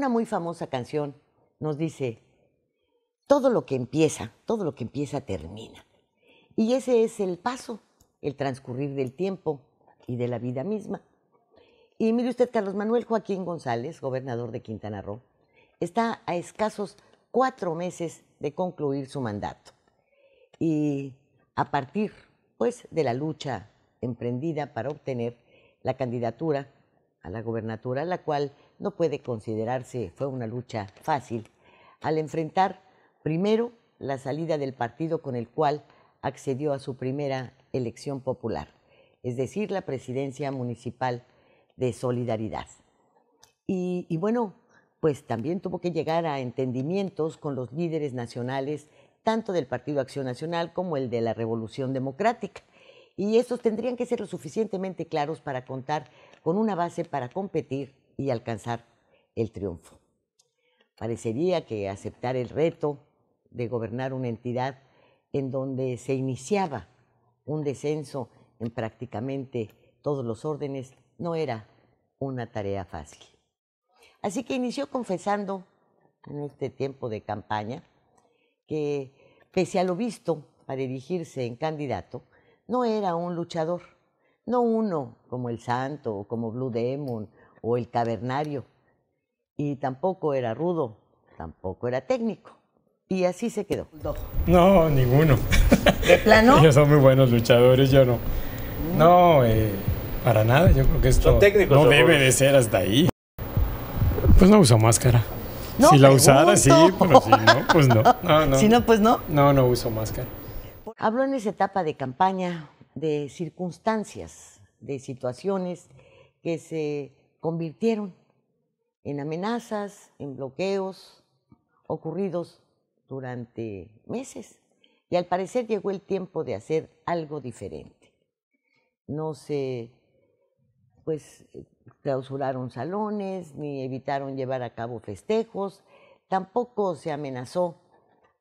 una muy famosa canción nos dice, todo lo que empieza, todo lo que empieza termina. Y ese es el paso, el transcurrir del tiempo y de la vida misma. Y mire usted, Carlos Manuel Joaquín González, gobernador de Quintana Roo, está a escasos cuatro meses de concluir su mandato. Y a partir, pues, de la lucha emprendida para obtener la candidatura a la gobernatura, la cual no puede considerarse fue una lucha fácil al enfrentar primero la salida del partido con el cual accedió a su primera elección popular, es decir, la presidencia municipal de Solidaridad. Y, bueno, pues también tuvo que llegar a entendimientos con los líderes nacionales, tanto del Partido Acción Nacional como el de la Revolución Democrática. Y estos tendrían que ser lo suficientemente claros para contar con una base para competir y alcanzar el triunfo. Parecería que aceptar el reto de gobernar una entidad en donde se iniciaba un descenso en prácticamente todos los órdenes no era una tarea fácil. Así que inició confesando en este tiempo de campaña que pese a lo visto para dirigirse en candidato, no era un luchador, no uno como el Santo o como Blue Demon o el cavernario. Y tampoco era rudo, tampoco era técnico. Y así se quedó. No, ninguno. ¿De plano? Ellos son muy buenos luchadores, yo no. No, eh, para nada. Yo creo que esto no debe de ser hasta ahí. Pues no uso máscara. si la usara, sí, pero si no, pues no. no. Si no, pues no. No, no uso máscara. Habló en esa etapa de campaña de circunstancias, de situaciones que se convirtieron en amenazas, en bloqueos ocurridos durante meses. Y al parecer llegó el tiempo de hacer algo diferente. No se, pues, clausuraron salones, ni evitaron llevar a cabo festejos, tampoco se amenazó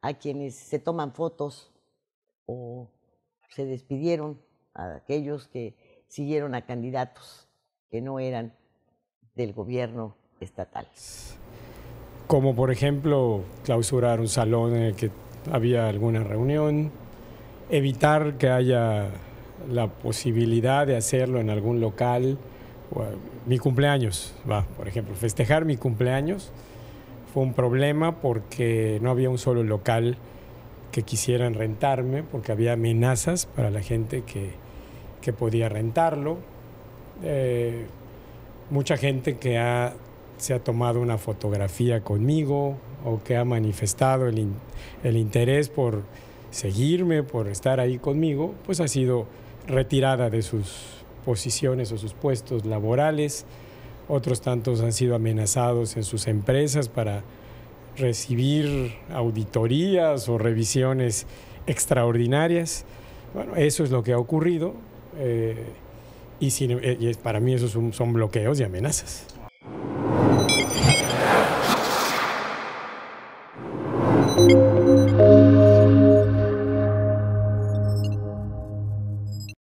a quienes se toman fotos o se despidieron a aquellos que siguieron a candidatos que no eran del gobierno estatal. Como por ejemplo clausurar un salón en el que había alguna reunión, evitar que haya la posibilidad de hacerlo en algún local. Eh, mi cumpleaños, va, por ejemplo, festejar mi cumpleaños fue un problema porque no había un solo local que quisieran rentarme, porque había amenazas para la gente que, que podía rentarlo. Eh, mucha gente que se ha tomado una fotografía conmigo o que ha manifestado el, interés por seguirme, por estar ahí conmigo, pues ha sido retirada de sus posiciones o sus puestos laborales. Otros tantos han sido amenazados en sus empresas para recibir auditorías o revisiones extraordinarias. Bueno, eso es lo que ha ocurrido. Eh, y, eh, para mí esos son bloqueos y amenazas.